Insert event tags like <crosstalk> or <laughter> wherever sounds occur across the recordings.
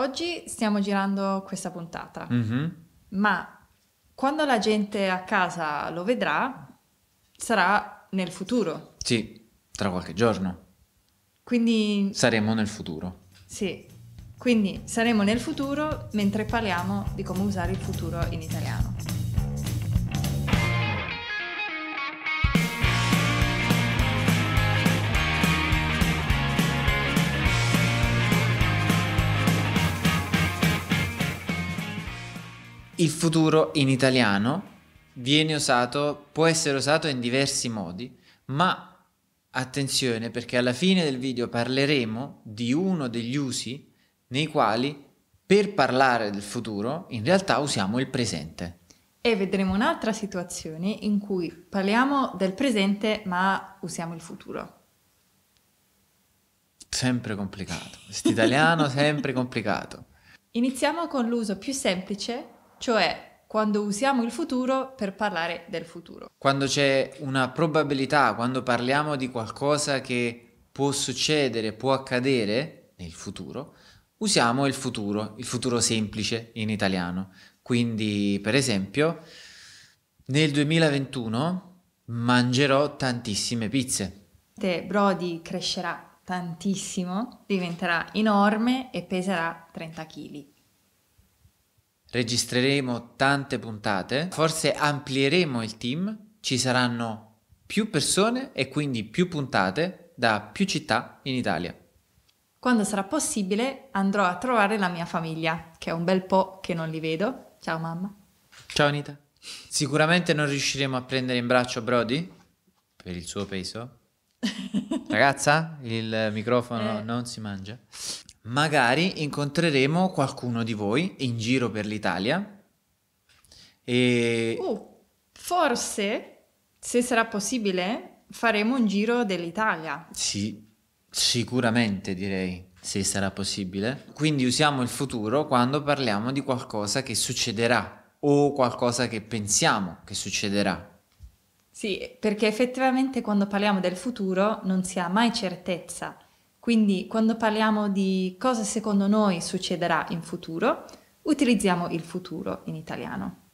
Oggi stiamo girando questa puntata, mm-hmm. ma quando la gente a casa lo vedrà sarà nel futuro. Sì, tra qualche giorno. Quindi... Saremo nel futuro. Sì, quindi saremo nel futuro mentre parliamo di come usare il futuro in italiano. il futuro in italiano viene usato, può essere usato in diversi modi, ma attenzione perché alla fine del video parleremo di uno degli usi nei quali per parlare del futuro in realtà usiamo il presente. E vedremo un'altra situazione in cui parliamo del presente ma usiamo il futuro. Sempre complicato, questo italiano <laughs> sempre complicato. Iniziamo con l'uso più semplice cioè quando usiamo il futuro per parlare del futuro. Quando c'è una probabilità, quando parliamo di qualcosa che può succedere, può accadere nel futuro, usiamo il futuro, il futuro semplice in italiano. Quindi, per esempio, nel 2021 mangerò tantissime pizze. Brody crescerà tantissimo, diventerà enorme e peserà 30 kg registreremo tante puntate, forse amplieremo il team, ci saranno più persone e quindi più puntate da più città in Italia. Quando sarà possibile andrò a trovare la mia famiglia, che è un bel po' che non li vedo. Ciao mamma. Ciao Anita. Sicuramente non riusciremo a prendere in braccio Brody per il suo peso. <laughs> Ragazza, il microfono eh. non si mangia. Magari incontreremo qualcuno di voi in giro per l'Italia. E... Uh, forse, se sarà possibile, faremo un giro dell'Italia. Sì, sicuramente direi se sarà possibile. Quindi usiamo il futuro quando parliamo di qualcosa che succederà o qualcosa che pensiamo che succederà. Sì, perché effettivamente quando parliamo del futuro non si ha mai certezza. Quindi quando parliamo di cosa secondo noi succederà in futuro, utilizziamo il futuro in italiano.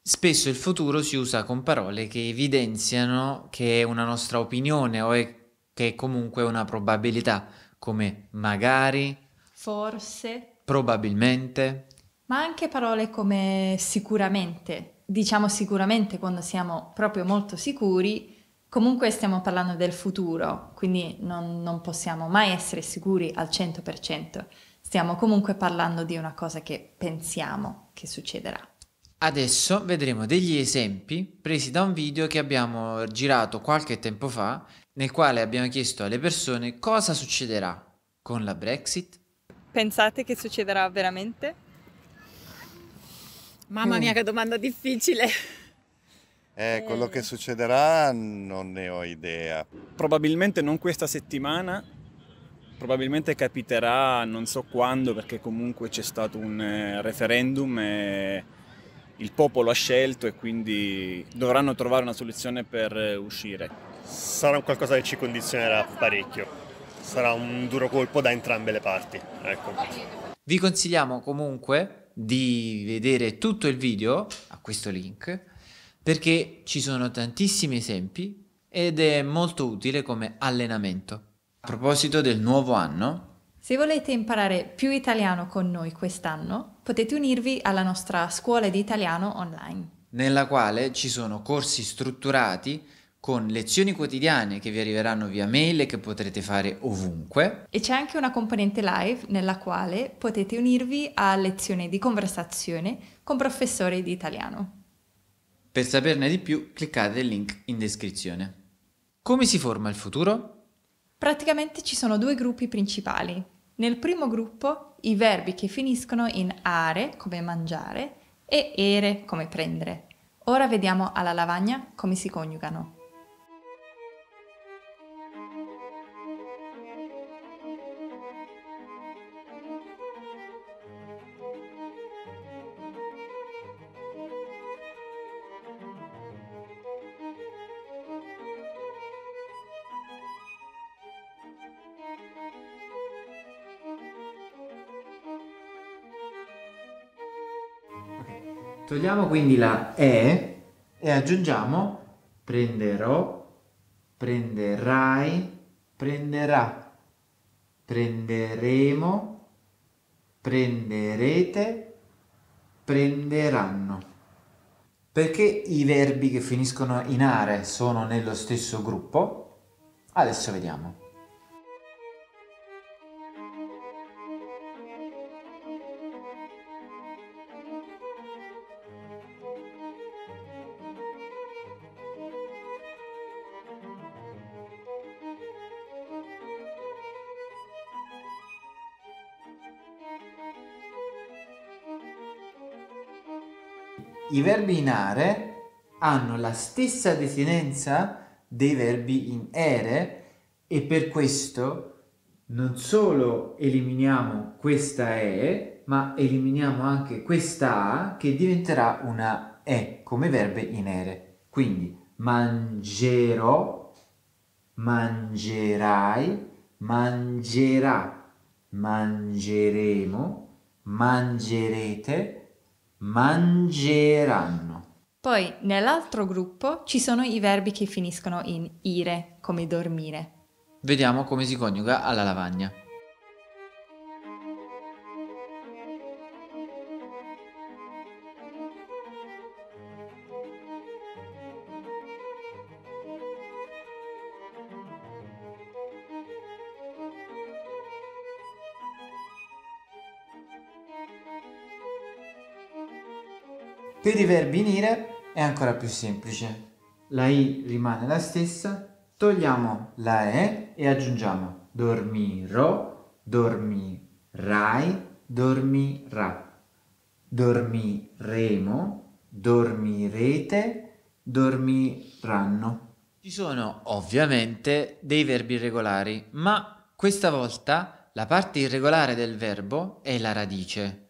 Spesso il futuro si usa con parole che evidenziano che è una nostra opinione o è che è comunque una probabilità, come magari, forse, probabilmente, ma anche parole come sicuramente. Diciamo sicuramente quando siamo proprio molto sicuri Comunque stiamo parlando del futuro, quindi non, non, possiamo mai essere sicuri al 100%. Stiamo comunque parlando di una cosa che pensiamo che succederà. Adesso vedremo degli esempi presi da un video che abbiamo girato qualche tempo fa, nel quale abbiamo chiesto alle persone cosa succederà con la Brexit. Pensate che succederà veramente? Mamma mm. mia, che domanda difficile! Eh, quello che ehm. succederà non ne ho idea. Probabilmente non questa settimana, probabilmente capiterà non so quando perché comunque c'è stato un eh, referendum e il popolo ha scelto e quindi dovranno trovare una soluzione per eh, uscire. Sarà un qualcosa che ci condizionerà parecchio, sarà un duro colpo da entrambe le parti. Ecco. Vi consigliamo comunque di vedere tutto il video a questo link perché ci sono tantissimi esempi ed è molto utile come allenamento. A proposito del nuovo anno, se volete imparare più italiano con noi quest'anno, potete unirvi alla nostra scuola di italiano online, nella quale ci sono corsi strutturati con lezioni quotidiane che vi arriveranno via mail e che potrete fare ovunque. E c'è anche una componente live nella quale potete unirvi a lezioni di conversazione con professori di italiano. Per saperne di più cliccate il link in descrizione. Come si forma il futuro? Praticamente ci sono due gruppi principali. Nel primo gruppo i verbi che finiscono in are come mangiare e ere come prendere. Ora vediamo alla lavagna come si coniugano. Togliamo quindi la E e aggiungiamo prenderò, prenderai, prenderà, prenderemo, prenderete, prenderanno. Perché i verbi che finiscono in are sono nello stesso gruppo? Adesso vediamo. i verbi in are hanno la stessa desinenza dei verbi in ere e per questo non solo eliminiamo questa e, ma eliminiamo anche questa a che diventerà una e come verbe in ere. Quindi mangerò, mangerai, mangerà, mangeremo, mangerete, mangeranno. Poi nell'altro gruppo ci sono i verbi che finiscono in ire, come dormire. Vediamo come si coniuga alla lavagna. Per i verbi in ire è ancora più semplice. La i rimane la stessa, togliamo la e e aggiungiamo dormirò, dormirai, dormirà, dormiremo, dormirete, dormiranno. Ci sono ovviamente dei verbi irregolari, ma questa volta la parte irregolare del verbo è la radice.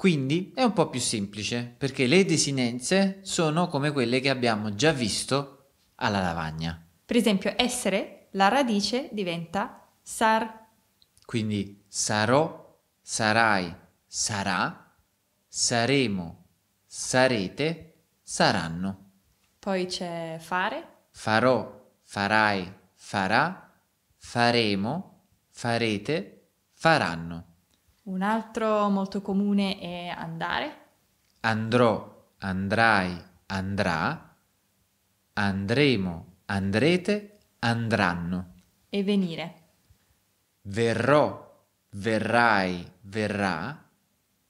Quindi è un po' più semplice perché le desinenze sono come quelle che abbiamo già visto alla lavagna. Per esempio, essere, la radice diventa sar. Quindi sarò, sarai, sarà, saremo, sarete, saranno. Poi c'è fare. Farò, farai, farà, faremo, farete, faranno. Un altro molto comune è andare. Andrò, andrai, andrà. Andremo, andrete, andranno. E venire. Verrò, verrai, verrà.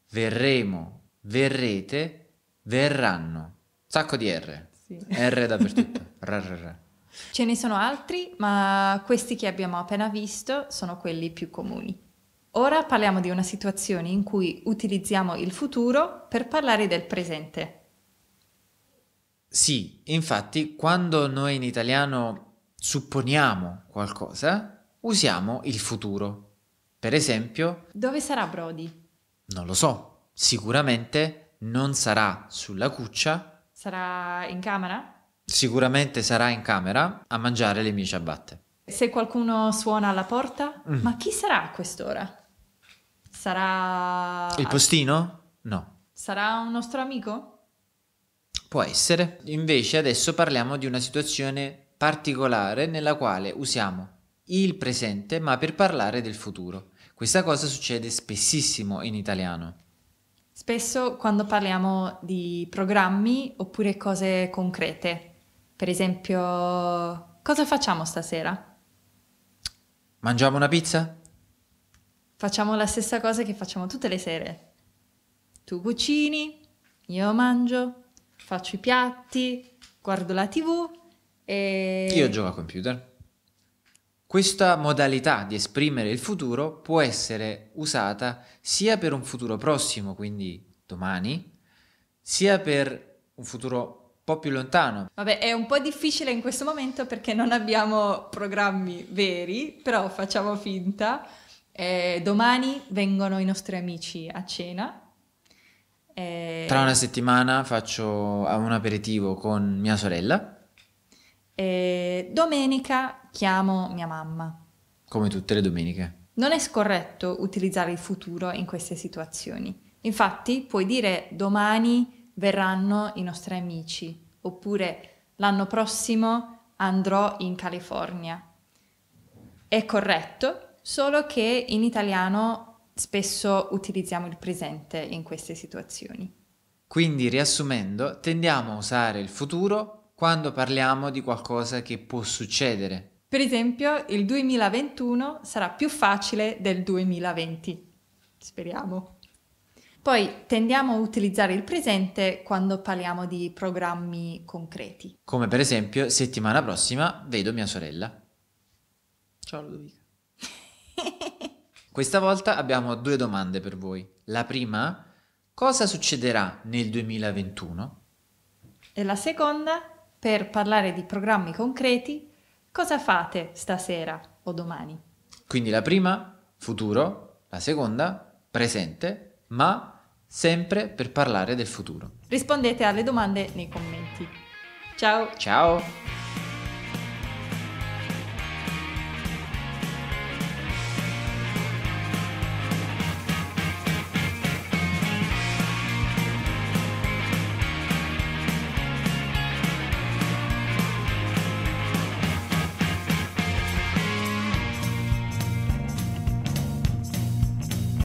Verremo, verrete, verranno. Sacco di R. Sì. R dappertutto. Rarrarra. <laughs> Ce ne sono altri, ma questi che abbiamo appena visto sono quelli più comuni. Ora parliamo di una situazione in cui utilizziamo il futuro per parlare del presente. Sì, infatti quando noi in italiano supponiamo qualcosa, usiamo il futuro. Per esempio... Dove sarà Brody? Non lo so, sicuramente non sarà sulla cuccia. Sarà in camera? Sicuramente sarà in camera a mangiare le mie ciabatte. Se qualcuno suona alla porta, mm. ma chi sarà a quest'ora? Sarà... Il postino? No. Sarà un nostro amico? Può essere. Invece adesso parliamo di una situazione particolare nella quale usiamo il presente ma per parlare del futuro. Questa cosa succede spessissimo in italiano. Spesso quando parliamo di programmi oppure cose concrete. Per esempio, cosa facciamo stasera? Mangiamo una pizza? Facciamo la stessa cosa che facciamo tutte le sere. Tu cucini, io mangio, faccio i piatti, guardo la tv e... Io gioco a computer. Questa modalità di esprimere il futuro può essere usata sia per un futuro prossimo, quindi domani, sia per un futuro un po' più lontano. Vabbè, è un po' difficile in questo momento perché non abbiamo programmi veri, però facciamo finta eh, domani vengono i nostri amici a cena. Eh, Tra una settimana faccio ah, un aperitivo con mia sorella. Eh, domenica chiamo mia mamma. Come tutte le domeniche. Non è scorretto utilizzare il futuro in queste situazioni. Infatti puoi dire domani verranno i nostri amici oppure l'anno prossimo andrò in California. È corretto solo che in italiano spesso utilizziamo il presente in queste situazioni. Quindi, riassumendo, tendiamo a usare il futuro quando parliamo di qualcosa che può succedere. Per esempio, il 2021 sarà più facile del 2020. Speriamo. Poi tendiamo a utilizzare il presente quando parliamo di programmi concreti. Come per esempio, settimana prossima vedo mia sorella. Ciao Ludovica. Questa volta abbiamo due domande per voi. La prima, cosa succederà nel 2021? E la seconda, per parlare di programmi concreti, cosa fate stasera o domani? Quindi la prima, futuro, la seconda, presente, ma sempre per parlare del futuro. Rispondete alle domande nei commenti. Ciao! Ciao!